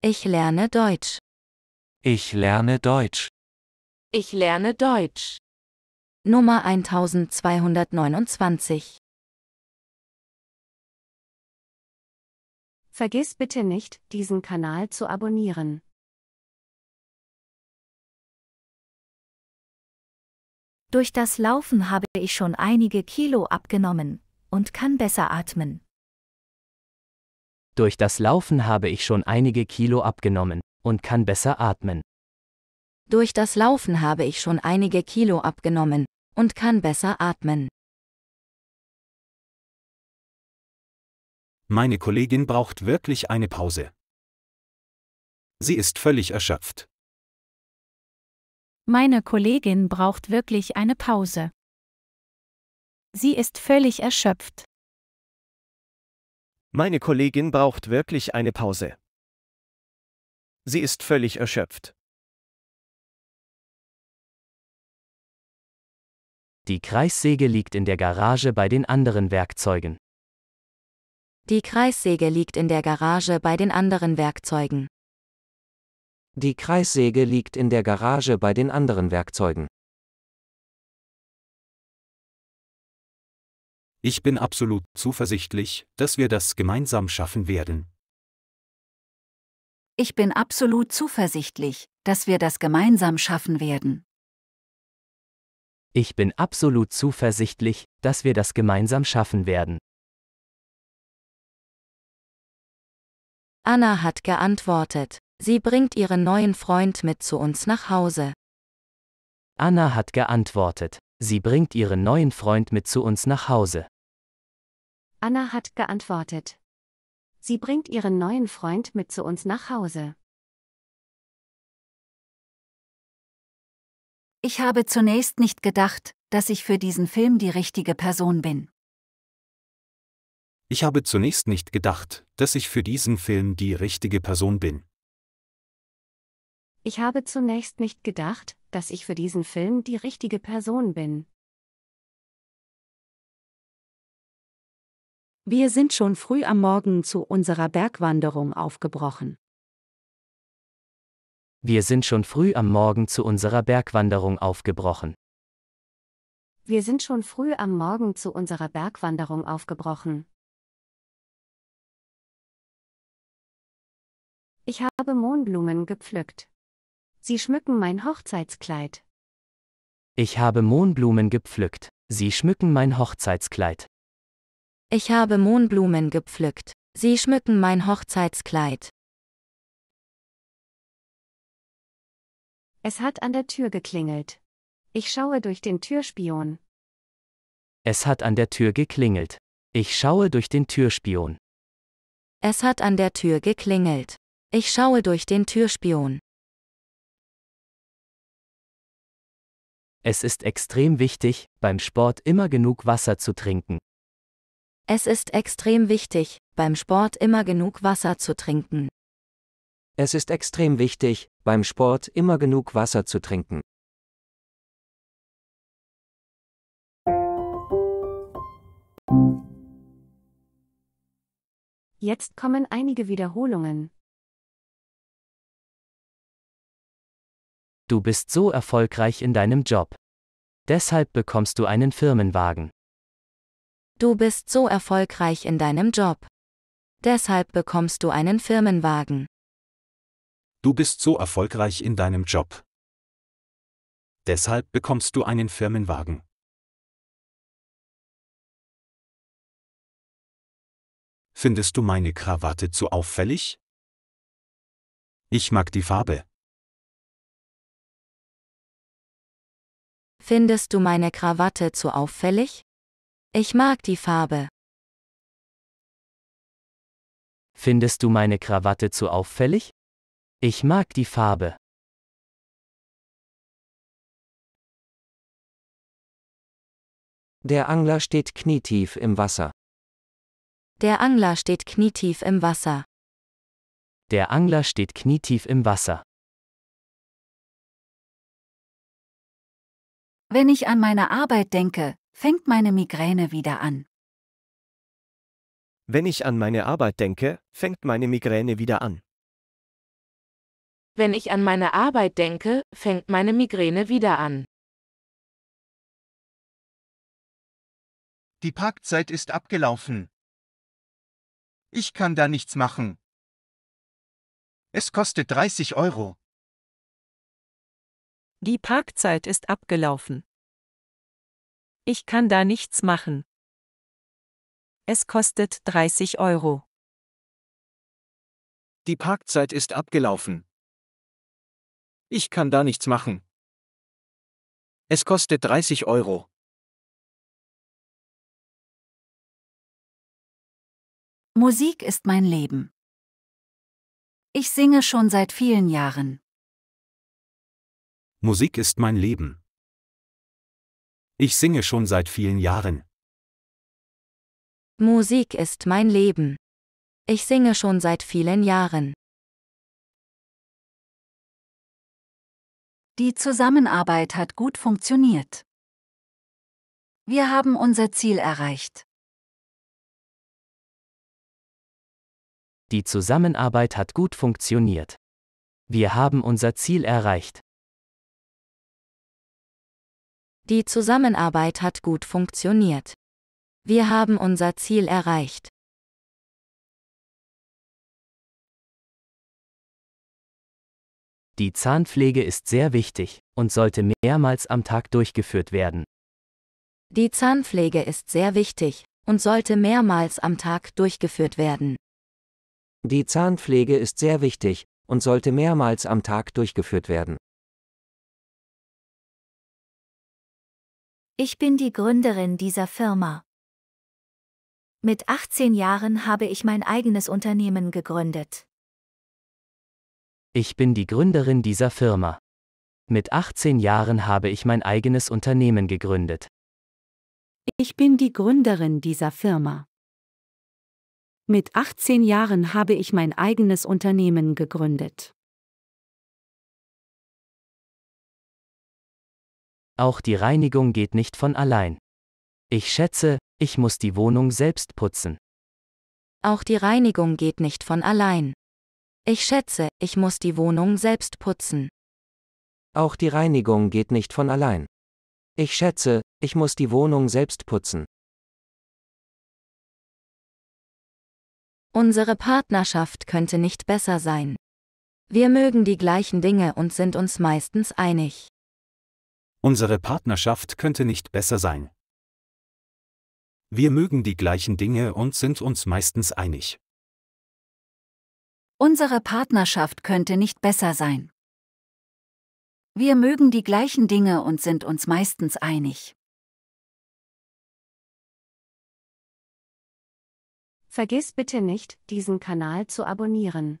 Ich lerne Deutsch. Ich lerne Deutsch. Ich lerne Deutsch. Nummer 1229. Vergiss bitte nicht, diesen Kanal zu abonnieren. Durch das Laufen habe ich schon einige Kilo abgenommen und kann besser atmen. Durch das Laufen habe ich schon einige Kilo abgenommen und kann besser atmen. Durch das Laufen habe ich schon einige Kilo abgenommen und kann besser atmen. Meine Kollegin braucht wirklich eine Pause. Sie ist völlig erschöpft. Meine Kollegin braucht wirklich eine Pause. Sie ist völlig erschöpft. Meine Kollegin braucht wirklich eine Pause. Sie ist völlig erschöpft. Die Kreissäge liegt in der Garage bei den anderen Werkzeugen. Die Kreissäge liegt in der Garage bei den anderen Werkzeugen. Die Kreissäge liegt in der Garage bei den anderen Werkzeugen. Ich bin absolut zuversichtlich, dass wir das gemeinsam schaffen werden. Ich bin absolut zuversichtlich, dass wir das gemeinsam schaffen werden. Ich bin absolut zuversichtlich, dass wir das gemeinsam schaffen werden. Anna hat geantwortet. Sie bringt ihren neuen Freund mit zu uns nach Hause. Anna hat geantwortet. Sie bringt ihren neuen Freund mit zu uns nach Hause. Anna hat geantwortet. Sie bringt ihren neuen Freund mit zu uns nach Hause. Ich habe zunächst nicht gedacht, dass ich für diesen Film die richtige Person bin. Ich habe zunächst nicht gedacht, dass ich für diesen Film die richtige Person bin. Ich habe zunächst nicht gedacht, dass ich für diesen Film die richtige Person bin. Wir sind schon früh am Morgen zu unserer Bergwanderung aufgebrochen. Wir sind schon früh am Morgen zu unserer Bergwanderung aufgebrochen. Wir sind schon früh am Morgen zu unserer Bergwanderung aufgebrochen. Ich habe Mohnblumen gepflückt. Sie schmücken mein Hochzeitskleid. Ich habe Mohnblumen gepflückt. Sie schmücken mein Hochzeitskleid. Ich habe Mohnblumen gepflückt. Sie schmücken mein Hochzeitskleid. Es hat an der Tür geklingelt. Ich schaue durch den Türspion. Es hat an der Tür geklingelt. Ich schaue durch den Türspion. Es hat an der Tür geklingelt. Ich schaue durch den Türspion. Es ist extrem wichtig, beim Sport immer genug Wasser zu trinken. Es ist extrem wichtig, beim Sport immer genug Wasser zu trinken. Es ist extrem wichtig, beim Sport immer genug Wasser zu trinken. Jetzt kommen einige Wiederholungen. Du bist so erfolgreich in deinem Job. Deshalb bekommst du einen Firmenwagen. Du bist so erfolgreich in deinem Job. Deshalb bekommst du einen Firmenwagen. Du bist so erfolgreich in deinem Job. Deshalb bekommst du einen Firmenwagen. Findest du meine Krawatte zu auffällig? Ich mag die Farbe. Findest du meine Krawatte zu auffällig? Ich mag die Farbe. Findest du meine Krawatte zu auffällig? Ich mag die Farbe. Der Angler steht knietief im Wasser. Der Angler steht knietief im Wasser. Der Angler steht knietief im Wasser. Wenn ich an meine Arbeit denke, fängt meine Migräne wieder an. Wenn ich an meine Arbeit denke, fängt meine Migräne wieder an. Wenn ich an meine Arbeit denke, fängt meine Migräne wieder an. Die Parkzeit ist abgelaufen. Ich kann da nichts machen. Es kostet 30 Euro. Die Parkzeit ist abgelaufen. Ich kann da nichts machen. Es kostet 30 Euro. Die Parkzeit ist abgelaufen. Ich kann da nichts machen. Es kostet 30 Euro. Musik ist mein Leben. Ich singe schon seit vielen Jahren. Musik ist mein Leben. Ich singe schon seit vielen Jahren. Musik ist mein Leben. Ich singe schon seit vielen Jahren. Die Zusammenarbeit hat gut funktioniert. Wir haben unser Ziel erreicht. Die Zusammenarbeit hat gut funktioniert. Wir haben unser Ziel erreicht. Die Zusammenarbeit hat gut funktioniert. Wir haben unser Ziel erreicht. Die Zahnpflege ist sehr wichtig und sollte mehrmals am Tag durchgeführt werden. Die Zahnpflege ist sehr wichtig und sollte mehrmals am Tag durchgeführt werden. Die Zahnpflege ist sehr wichtig und sollte mehrmals am Tag durchgeführt werden. Ich bin die Gründerin dieser Firma. Mit 18 Jahren habe ich mein eigenes Unternehmen gegründet. Ich bin die Gründerin dieser Firma. Mit 18 Jahren habe ich mein eigenes Unternehmen gegründet. Ich bin die Gründerin dieser Firma. Mit 18 Jahren habe ich mein eigenes Unternehmen gegründet. Auch die Reinigung geht nicht von allein. Ich schätze, ich muss die Wohnung selbst putzen. Auch die Reinigung geht nicht von allein. Ich schätze, ich muss die Wohnung selbst putzen. Auch die Reinigung geht nicht von allein. Ich schätze, ich muss die Wohnung selbst putzen. Unsere Partnerschaft könnte nicht besser sein. Wir mögen die gleichen Dinge und sind uns meistens einig. Unsere Partnerschaft könnte nicht besser sein. Wir mögen die gleichen Dinge und sind uns meistens einig. Unsere Partnerschaft könnte nicht besser sein. Wir mögen die gleichen Dinge und sind uns meistens einig. Vergiss bitte nicht, diesen Kanal zu abonnieren.